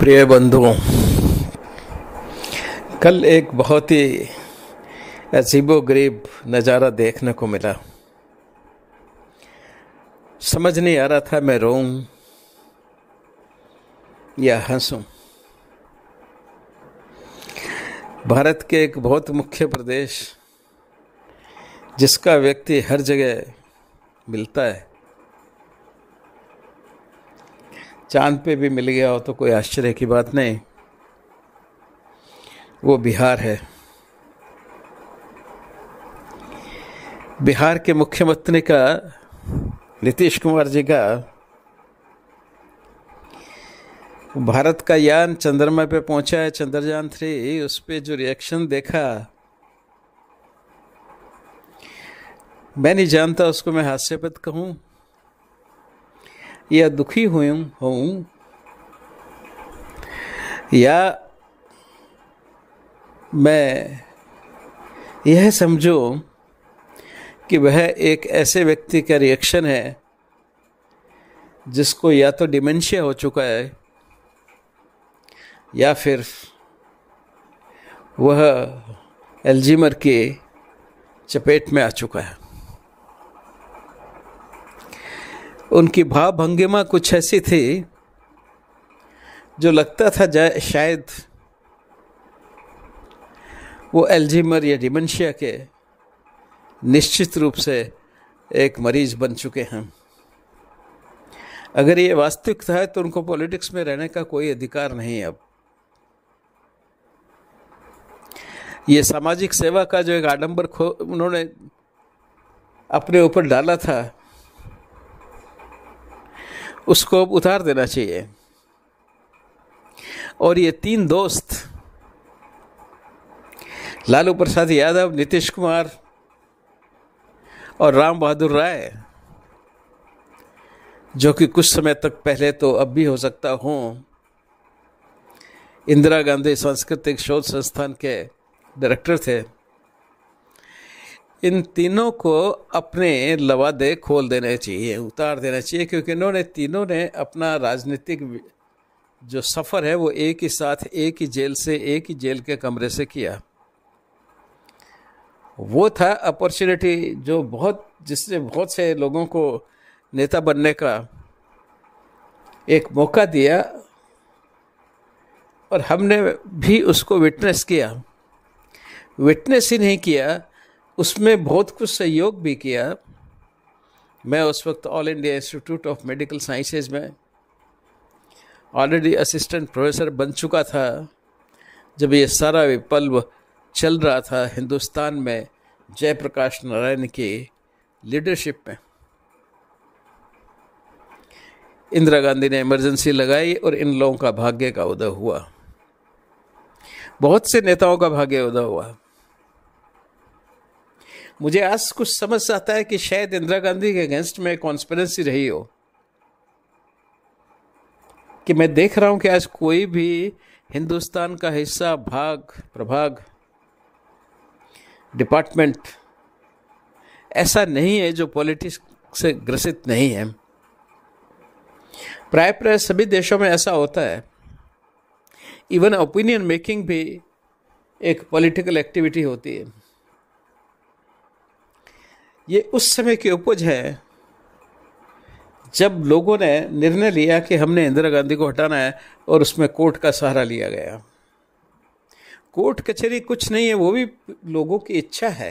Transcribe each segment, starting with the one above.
प्रिय बंधुओं कल एक बहुत ही अजीबो गरीब नज़ारा देखने को मिला समझ नहीं आ रहा था मैं रोऊं या हंसूं भारत के एक बहुत मुख्य प्रदेश जिसका व्यक्ति हर जगह मिलता है चांद पे भी मिल गया हो तो कोई आश्चर्य की बात नहीं वो बिहार है बिहार के मुख्यमंत्री का नीतीश कुमार जी का भारत का यान चंद्रमा पे पहुंचा है चंद्रयान थ्री उस पर जो रिएक्शन देखा मैं नहीं जानता उसको मैं हास्यपद कहूँ या दुखी हुई हूँ या मैं यह समझो कि वह एक ऐसे व्यक्ति का रिएक्शन है जिसको या तो डिमेंशिया हो चुका है या फिर वह एल्जीमर के चपेट में आ चुका है उनकी भाव भंगिमा कुछ ऐसी थी जो लगता था शायद वो एल्जीमर या डिमेंशिया के निश्चित रूप से एक मरीज बन चुके हैं अगर ये वास्तविक था तो उनको पॉलिटिक्स में रहने का कोई अधिकार नहीं अब ये सामाजिक सेवा का जो एक आडंबर खो उन्होंने अपने ऊपर डाला था उसको अब उतार देना चाहिए और ये तीन दोस्त लालू प्रसाद यादव नीतीश कुमार और राम बहादुर राय जो कि कुछ समय तक पहले तो अब भी हो सकता हूँ इंदिरा गांधी सांस्कृतिक शोध संस्थान के डायरेक्टर थे इन तीनों को अपने लवादे खोल देने चाहिए उतार देना चाहिए क्योंकि इन्होंने तीनों ने अपना राजनीतिक जो सफ़र है वो एक ही साथ एक ही जेल से एक ही जेल के कमरे से किया वो था अपॉर्चुनिटी जो बहुत जिसने बहुत से लोगों को नेता बनने का एक मौका दिया और हमने भी उसको विटनेस किया विटनेस ही नहीं किया उसमें बहुत कुछ सहयोग भी किया मैं उस वक्त All India Institute of Medical Sciences में ऑलरेडी असिस्टेंट प्रोफेसर बन चुका था जब ये सारा विपल्व चल रहा था हिंदुस्तान में जयप्रकाश नारायण की लीडरशिप में इंदिरा गांधी ने इमरजेंसी लगाई और इन लोगों का भाग्य का उदय हुआ बहुत से नेताओं का भाग्य उदय हुआ मुझे आज कुछ समझ आता है कि शायद इंदिरा गांधी के अगेंस्ट में कॉन्स्परेंसी रही हो कि मैं देख रहा हूं कि आज कोई भी हिंदुस्तान का हिस्सा भाग प्रभाग डिपार्टमेंट ऐसा नहीं है जो पॉलिटिक्स से ग्रसित नहीं है प्राय प्राय सभी देशों में ऐसा होता है इवन ओपिनियन मेकिंग भी एक पॉलिटिकल एक्टिविटी होती है ये उस समय की उपज है जब लोगों ने निर्णय लिया कि हमने इंदिरा गांधी को हटाना है और उसमें कोर्ट का सहारा लिया गया कोर्ट कचहरी कुछ नहीं है वो भी लोगों की इच्छा है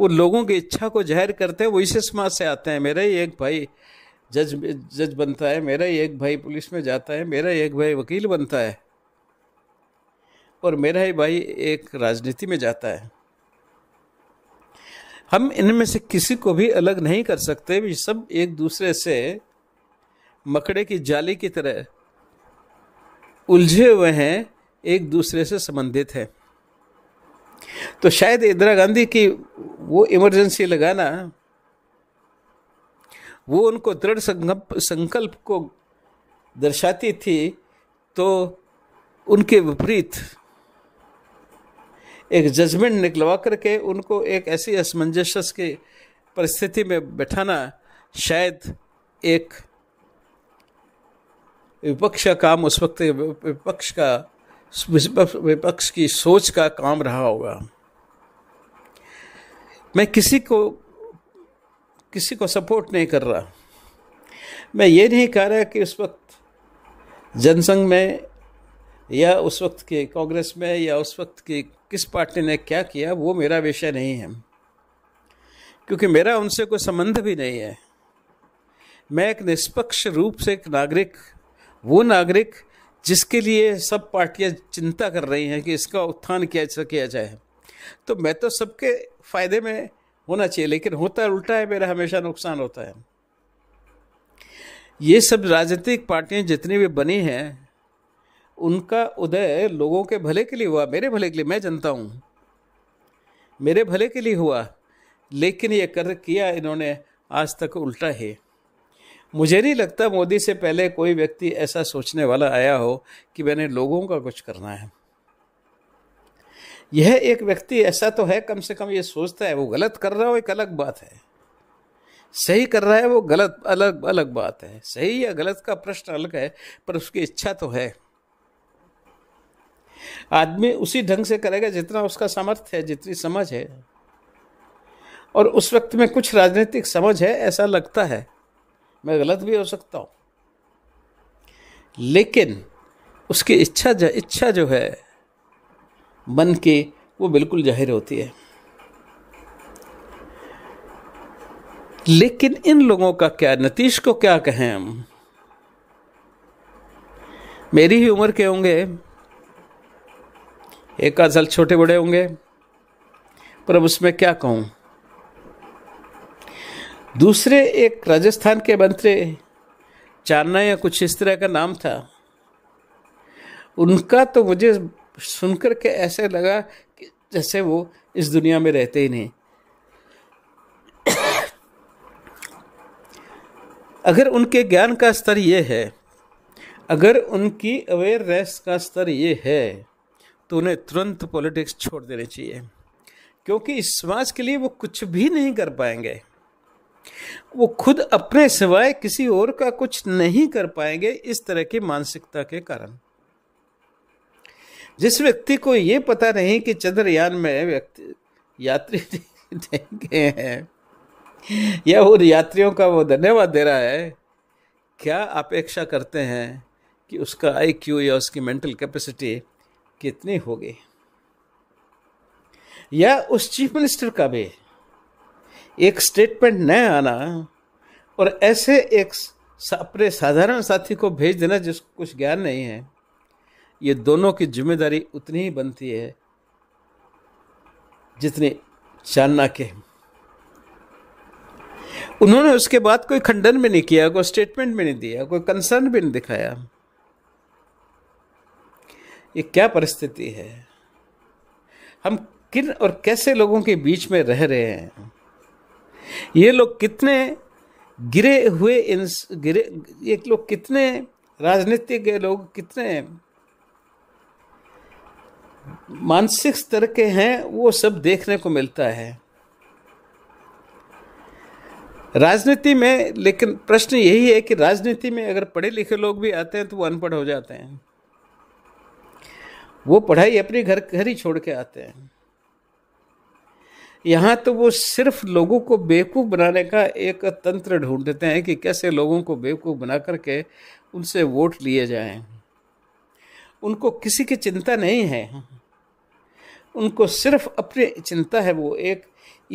वो लोगों की इच्छा को जाहिर करते हैं वो इसी समाज से आते हैं मेरा ही एक भाई जज जज बनता है मेरा ही एक भाई पुलिस में जाता है मेरा ही एक भाई वकील बनता है और मेरा ही भाई एक राजनीति में जाता है हम इनमें से किसी को भी अलग नहीं कर सकते भी सब एक दूसरे से मकड़े की जाली की तरह उलझे हुए हैं एक दूसरे से संबंधित हैं तो शायद इंदिरा गांधी की वो इमरजेंसी लगाना वो उनको दृढ़ संकल्प संकल्प को दर्शाती थी तो उनके विपरीत एक जजमेंट निकलवा करके उनको एक ऐसी असमंजस की परिस्थिति में बैठाना शायद एक विपक्ष का काम उस वक्त विपक्ष का विपक्ष की सोच का काम रहा होगा मैं किसी को किसी को सपोर्ट नहीं कर रहा मैं ये नहीं कह रहा कि उस वक्त जनसंघ में या उस वक्त के कांग्रेस में या उस वक्त की किस पार्टी ने क्या किया वो मेरा विषय नहीं है क्योंकि मेरा उनसे कोई संबंध भी नहीं है मैं एक निष्पक्ष रूप से एक नागरिक वो नागरिक जिसके लिए सब पार्टियां चिंता कर रही हैं कि इसका उत्थान कैसे किया जाए तो मैं तो सबके फायदे में होना चाहिए लेकिन होता है उल्टा है मेरा हमेशा नुकसान होता है ये सब राजनीतिक पार्टियां जितनी भी बनी हैं उनका उदय लोगों के भले के लिए हुआ मेरे भले के लिए मैं जनता हूँ मेरे भले के लिए हुआ लेकिन ये कर किया इन्होंने आज तक उल्टा है मुझे नहीं लगता मोदी से पहले कोई व्यक्ति ऐसा सोचने वाला आया हो कि मैंने लोगों का कुछ करना है यह एक व्यक्ति ऐसा तो है कम से कम ये सोचता है वो गलत कर रहा हो एक अलग बात है सही कर रहा है वो गलत अलग अलग बात है सही या गलत का प्रश्न अलग है पर उसकी इच्छा तो है आदमी उसी ढंग से करेगा जितना उसका सामर्थ्य है जितनी समझ है और उस वक्त में कुछ राजनीतिक समझ है ऐसा लगता है मैं गलत भी हो सकता हूँ लेकिन उसकी इच्छा जो इच्छा जो है मन की वो बिल्कुल जाहिर होती है लेकिन इन लोगों का क्या नतीश को क्या कहें हम मेरी ही उम्र के होंगे एक आध साल छोटे बड़े होंगे पर अब उसमें क्या कहूं दूसरे एक राजस्थान के मंत्री चारना या कुछ इस तरह का नाम था उनका तो मुझे सुनकर के ऐसे लगा कि जैसे वो इस दुनिया में रहते ही नहीं अगर उनके ज्ञान का स्तर ये है अगर उनकी अवेयरनेस का स्तर ये है तो उन्हें तुरंत पॉलिटिक्स छोड़ देनी चाहिए क्योंकि इस समाज के लिए वो कुछ भी नहीं कर पाएंगे वो खुद अपने सिवाय किसी और का कुछ नहीं कर पाएंगे इस तरह की मानसिकता के कारण जिस व्यक्ति को ये पता नहीं कि चंद्रयान में व्यक्ति यात्री गए हैं या उन यात्रियों का वो धन्यवाद दे रहा है क्या अपेक्षा करते हैं कि उसका आईक्यू या उसकी मेंटल कैपेसिटी कितने हो गए या उस चीफ मिनिस्टर का भी एक स्टेटमेंट न आना और ऐसे एक अपने साधारण साथी को भेज देना जिसको कुछ ज्ञान नहीं है ये दोनों की जिम्मेदारी उतनी ही बनती है जितने चांदना के उन्होंने उसके बाद कोई खंडन भी नहीं किया कोई स्टेटमेंट भी नहीं दिया कोई कंसर्न भी नहीं दिखाया ये क्या परिस्थिति है हम किन और कैसे लोगों के बीच में रह रहे हैं ये लोग कितने गिरे हुए इन गिरे ये लोग कितने राजनीति के लोग कितने मानसिक स्तर के हैं वो सब देखने को मिलता है राजनीति में लेकिन प्रश्न यही है कि राजनीति में अगर पढ़े लिखे लोग भी आते हैं तो वो अनपढ़ हो जाते हैं वो पढ़ाई अपने घर घर ही छोड़ के आते हैं यहाँ तो वो सिर्फ लोगों को बेवकूफ़ बनाने का एक तंत्र ढूंढ देते हैं कि कैसे लोगों को बेवकूफ़ बना करके उनसे वोट लिए जाएं। उनको किसी की चिंता नहीं है उनको सिर्फ अपनी चिंता है वो एक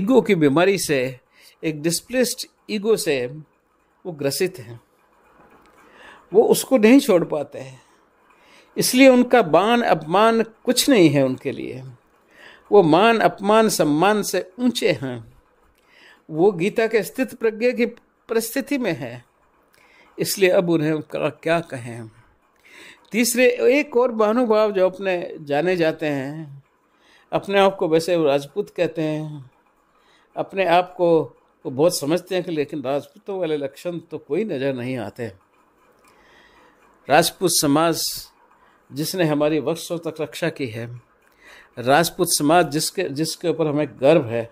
ईगो की बीमारी से एक डिस्प्लेस्ड ईगो से वो ग्रसित हैं वो उसको नहीं छोड़ पाते हैं इसलिए उनका मान अपमान कुछ नहीं है उनके लिए वो मान अपमान सम्मान से ऊंचे हैं वो गीता के स्थित प्रज्ञा की परिस्थिति में है इसलिए अब उन्हें क्या कहें तीसरे एक और महानुभाव जो अपने जाने जाते हैं अपने आप को वैसे राजपूत कहते हैं अपने आप को वो बहुत समझते हैं कि लेकिन राजपूतों वाले लक्षण तो कोई नज़र नहीं आते राजपूत समाज जिसने हमारी वर्षों तक रक्षा की है राजपूत समाज जिसके जिसके ऊपर हमें गर्व है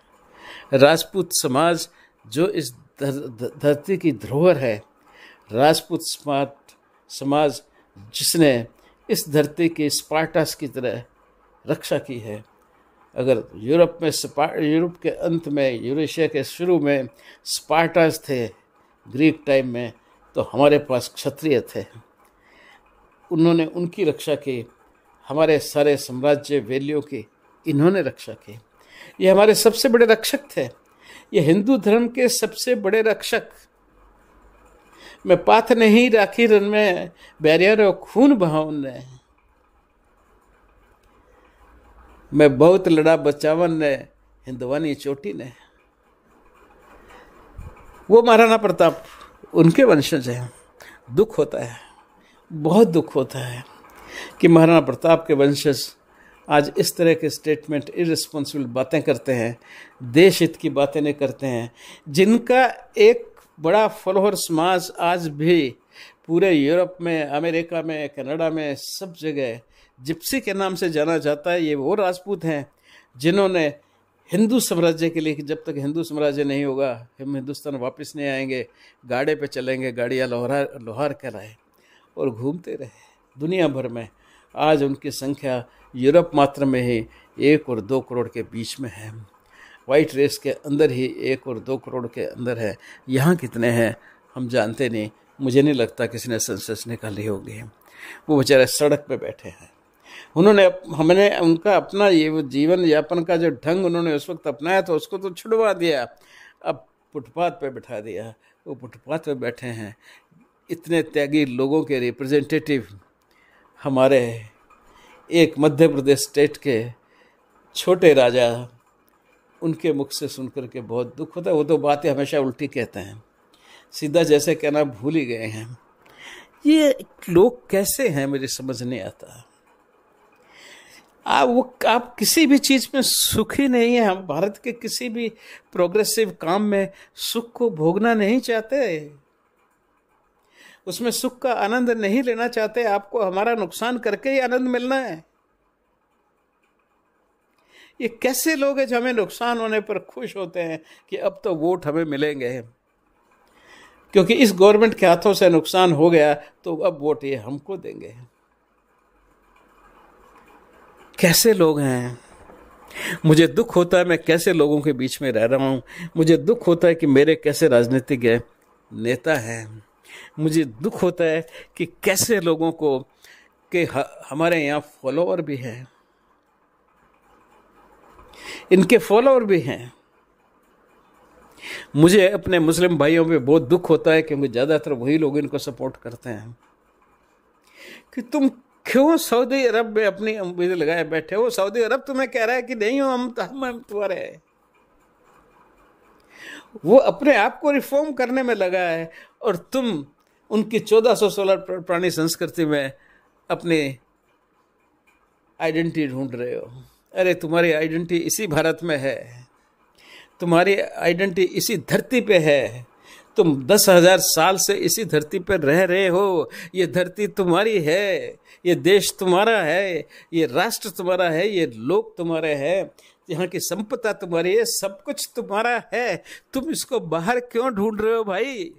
राजपूत समाज जो इस धरती की धरोहर है राजपूत समाज समाज जिसने इस धरती के स्पार्टास की तरह रक्षा की है अगर यूरोप में यूरोप के अंत में यूरेशिया के शुरू में स्पार्टास थे ग्रीक टाइम में तो हमारे पास क्षत्रिय थे उन्होंने उनकी रक्षा की हमारे सारे साम्राज्य वैल्यों के इन्होंने रक्षा की ये हमारे सबसे बड़े रक्षक थे ये हिंदू धर्म के सबसे बड़े रक्षक मैं पाथ नहीं राखी रन में बैरियर और खून बहावन ने मैं बहुत लड़ा बचावन ने हिंदवानी चोटी ने वो महाराणा प्रताप उनके वंशज हैं दुख होता है बहुत दुख होता है कि महाराणा प्रताप के वंशज आज इस तरह के स्टेटमेंट इरिस्पॉन्सिबल बातें करते हैं देश हित की बातें नहीं करते हैं जिनका एक बड़ा फलोहर समाज आज भी पूरे यूरोप में अमेरिका में कनाडा में सब जगह जिप्सी के नाम से जाना जाता है ये वो राजपूत हैं जिन्होंने हिंदू साम्राज्य के लिए कि जब तक हिंदू साम्राज्य नहीं होगा हम हिंदुस्तान वापस नहीं आएंगे गाड़े पे चलेंगे गाड़ियाँ लोहार लोहार कराएँ और घूमते रहे दुनिया भर में आज उनकी संख्या यूरोप मात्र में ही एक और दो करोड़ के बीच में है वाइट रेस के अंदर ही एक और दो करोड़ के अंदर है यहाँ कितने हैं हम जानते नहीं मुझे नहीं लगता किसी ने सेंसस निकाली होगी वो बेचारे सड़क पे बैठे हैं उन्होंने हमने उनका अपना ये जीवन यापन का जो ढंग उन्होंने उस वक्त अपनाया था उसको तो छुड़वा दिया अब फुटपाथ पे बैठा दिया वो फुटपाथ पे बैठे हैं इतने त्यागी लोगों के रिप्रेजेंटेटिव हमारे एक मध्य प्रदेश स्टेट के छोटे राजा उनके मुख से सुनकर के बहुत दुख होता है वो तो बातें हमेशा उल्टी कहते हैं सीधा जैसे कहना भूल ही गए हैं ये लोग कैसे हैं मुझे समझ नहीं आता आप वो आप किसी भी चीज़ में सुखी नहीं है हम भारत के किसी भी प्रोग्रेसिव काम में सुख को भोगना नहीं चाहते उसमें सुख का आनंद नहीं लेना चाहते आपको हमारा नुकसान करके ही आनंद मिलना है ये कैसे लोग हैं जो हमें नुकसान होने पर खुश होते हैं कि अब तो वोट हमें मिलेंगे क्योंकि इस गवर्नमेंट के हाथों से नुकसान हो गया तो अब वोट ये हमको देंगे कैसे लोग हैं मुझे दुख होता है मैं कैसे लोगों के बीच में रह रहा हूं मुझे दुख होता है कि मेरे कैसे राजनीतिक नेता हैं मुझे दुख होता है कि कैसे लोगों को कि हमारे यहाँ फॉलोअर भी हैं इनके फॉलोअर भी हैं मुझे अपने मुस्लिम भाइयों पे बहुत दुख होता है क्योंकि ज़्यादातर वही लोग इनको सपोर्ट करते हैं कि तुम क्यों सऊदी अरब में अपनी उम्मीद लगाए बैठे हो सऊदी अरब तुम्हें कह रहा है कि नहीं हो हम तो- हम तुम्हारे हैं वो अपने आप को रिफॉर्म करने में लगा है और तुम उनकी सोलह प्राणी संस्कृति में अपनी आइडेंटिटी ढूंढ रहे हो अरे तुम्हारी आइडेंटिटी इसी भारत में है तुम्हारी आइडेंटिटी इसी धरती पे है तुम दस हजार साल से इसी धरती पर रह रहे हो ये धरती तुम्हारी है ये देश तुम्हारा है ये राष्ट्र तुम्हारा है ये लोग तुम्हारे हैं यहाँ की संपदा तुम्हारी है सब कुछ तुम्हारा है तुम इसको बाहर क्यों ढूंढ रहे हो भाई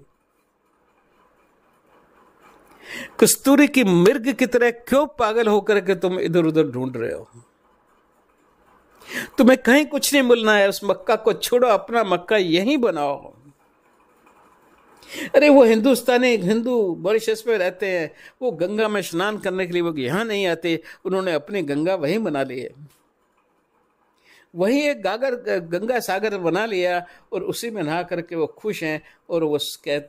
कस्तूरी की मिर्ग की तरह क्यों पागल होकर के तुम इधर उधर ढूंढ रहे हो तुम्हें कहीं कुछ नहीं मिलना है उस मक्का को छोड़ो अपना मक्का यहीं बनाओ अरे वो हिंदुस्तानी हिंदू मॉरिशस में रहते हैं वो गंगा में स्नान करने के लिए वो यहां नहीं आते उन्होंने अपनी गंगा वहीं बना ली है वही एक गागर गंगा सागर बना लिया और उसी में नहा करके वो खुश हैं और वो कह,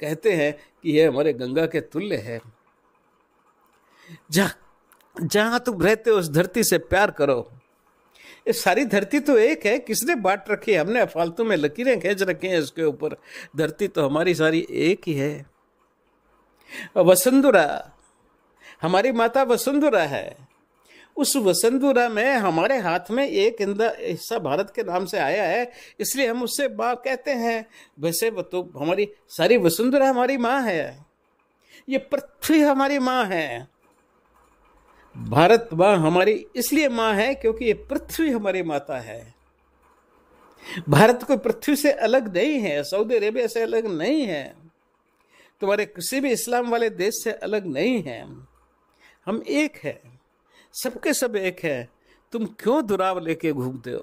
कहते हैं कि ये हमारे गंगा के तुल्य है जहाँ जहाँ तुम रहते हो उस धरती से प्यार करो ये सारी धरती तो एक है किसने बांट रखी है हमने फालतू में लकीरें खेच रखी हैं इसके ऊपर धरती तो हमारी सारी एक ही है वसुंधरा हमारी माता वसुंधरा है उस वसंधुरा में हमारे हाथ में एक इंदा हिस्सा भारत के नाम से आया है इसलिए हम उससे माँ कहते हैं वैसे तो हमारी सारी वसुंधरा हमारी माँ है ये पृथ्वी हमारी माँ है भारत माँ हमारी इसलिए माँ है क्योंकि ये पृथ्वी हमारी माता है भारत कोई पृथ्वी से अलग नहीं है सऊदी अरेबिया से अलग नहीं है तुम्हारे किसी भी इस्लाम वाले देश से अलग नहीं है हम एक हैं सबके सब एक है तुम क्यों दुराव लेके घूमते हो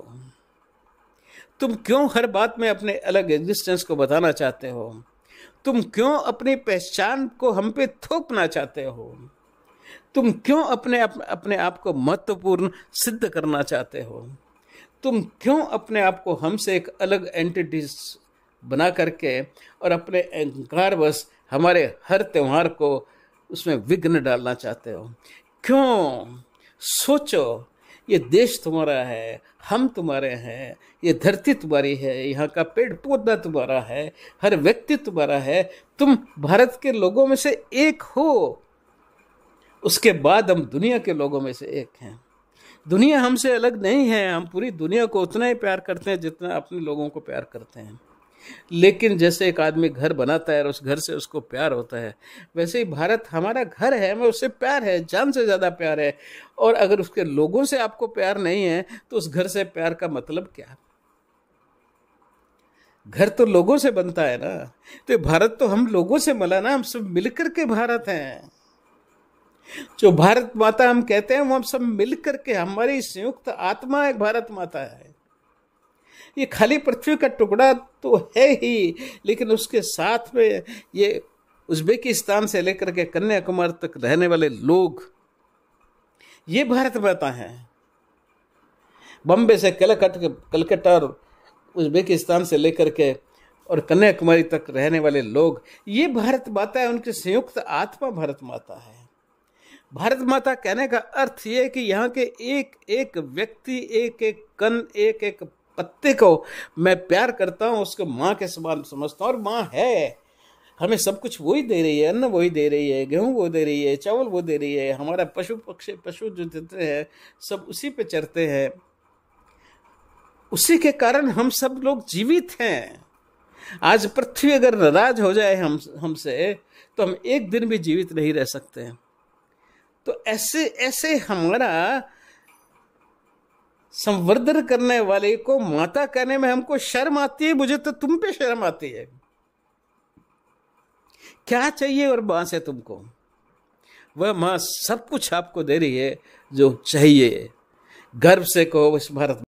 तुम क्यों हर बात में अपने अलग एग्जिस्टेंस को बताना चाहते हो तुम क्यों अपनी पहचान को हम पे थोपना चाहते हो तुम क्यों अपने अप, अपने आप को महत्वपूर्ण सिद्ध करना चाहते हो तुम क्यों अपने आप को हमसे एक अलग एंटिटी बना करके और अपने अहंकार बस हमारे हर त्यौहार को उसमें विघ्न डालना चाहते हो क्यों सोचो ये देश तुम्हारा है हम तुम्हारे हैं ये धरती तुम्हारी है यहाँ का पेड़ पौधा तुम्हारा है हर व्यक्ति तुम्हारा है तुम भारत के लोगों में से एक हो उसके बाद हम दुनिया के लोगों में से एक हैं दुनिया हमसे अलग नहीं है हम पूरी दुनिया को उतना ही प्यार करते हैं जितना अपने लोगों को प्यार करते हैं लेकिन जैसे एक आदमी घर बनाता है और उस घर से उसको प्यार होता है वैसे ही भारत हमारा घर है हमें उससे प्यार है जान से ज़्यादा प्यार है और अगर उसके लोगों से आपको प्यार नहीं है तो उस घर से प्यार का मतलब क्या घर तो लोगों से बनता है ना तो भारत तो हम लोगों से मिला ना हम सब मिलकर के भारत हैं जो भारत माता हम कहते हैं वो हम सब मिल करके हमारी संयुक्त आत्मा एक भारत माता है ये खाली पृथ्वी का टुकड़ा तो है ही लेकिन उसके साथ में ये उज्बेकिस्तान से लेकर के कन्याकुमारी तक रहने वाले लोग ये भारत माता है बम्बे से कलकट कलकत्ता और उज्बेकिस्तान से लेकर के और कन्याकुमारी तक रहने वाले लोग ये भारत माता है उनकी संयुक्त आत्मा भारत माता है भारत माता कहने का अर्थ ये कि यहाँ के एक एक व्यक्ति एक एक कन एक एक पत्ते को मैं प्यार करता हूँ उसको माँ के समान समझता हूँ और माँ है हमें सब कुछ वही दे रही है अन्न वही दे रही है गेहूँ वो दे रही है चावल वो दे रही है हमारा पशु पक्षी पशु जो देते हैं सब उसी पे चरते हैं उसी के कारण हम सब लोग जीवित हैं आज पृथ्वी अगर नाराज हो जाए हम हमसे तो हम एक दिन भी जीवित नहीं रह सकते तो ऐसे ऐसे हमारा संवर्धन करने वाले को माता कहने में हमको शर्म आती है मुझे तो तुम पे शर्म आती है क्या चाहिए और बांस से तुमको वह मां सब कुछ आपको दे रही है जो चाहिए गर्व से कहो इस भारत